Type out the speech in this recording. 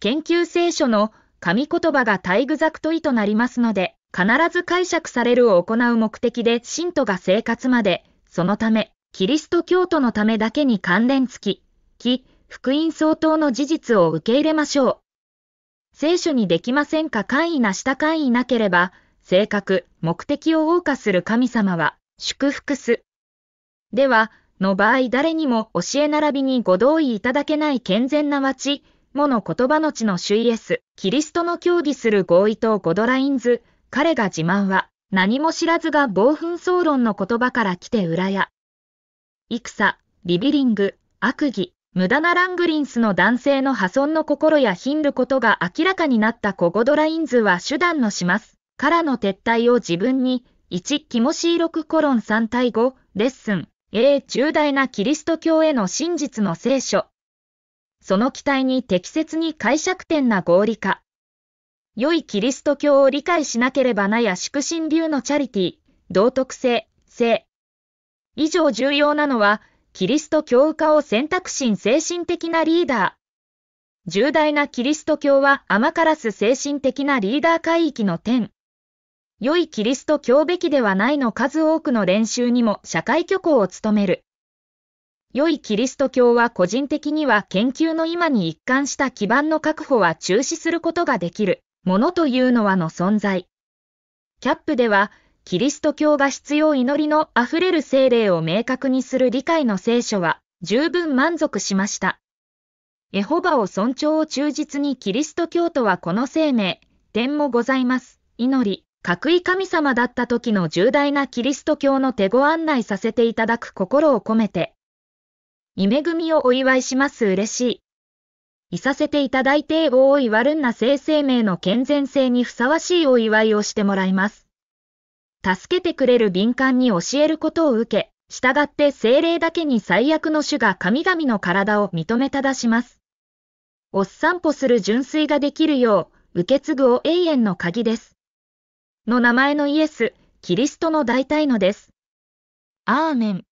研究聖書の神言葉が大具作と意となりますので、必ず解釈されるを行う目的で信徒が生活まで、そのため、キリスト教徒のためだけに関連付き、き、福音相当の事実を受け入れましょう。聖書にできませんか簡易なした簡易なければ、性格、目的を謳歌する神様は、祝福す。では、の場合誰にも教え並びにご同意いただけない健全な町、もの言葉の地の主イエス、キリストの協議する合意とゴドラインズ、彼が自慢は、何も知らずが暴風騒論の言葉から来て裏や。戦、リビリング、悪義、無駄なラングリンスの男性の破損の心や貧ることが明らかになったコゴドラインズは手段のします。からの撤退を自分に、1キモシー6コロン3対5、レッスン、A 重大なキリスト教への真実の聖書、その期待に適切に解釈点な合理化。良いキリスト教を理解しなければなや祝神流のチャリティ、道徳性、性。以上重要なのは、キリスト教化を選択心精神的なリーダー。重大なキリスト教は甘からす精神的なリーダー海域の点。良いキリスト教べきではないの数多くの練習にも社会虚構を務める。良いキリスト教は個人的には研究の今に一貫した基盤の確保は中止することができるものというのはの存在。キャップでは、キリスト教が必要祈りの溢れる精霊を明確にする理解の聖書は十分満足しました。エホバを尊重を忠実にキリスト教徒はこの生命、点もございます。祈り、各位神様だった時の重大なキリスト教の手ご案内させていただく心を込めて、イメ組をお祝いします嬉しい。いさせていただいて大いわるんな性生命の健全性にふさわしいお祝いをしてもらいます。助けてくれる敏感に教えることを受け、従って精霊だけに最悪の種が神々の体を認めただします。おっさんぽする純粋ができるよう、受け継ぐを永遠の鍵です。の名前のイエス、キリストの大体のです。アーメン。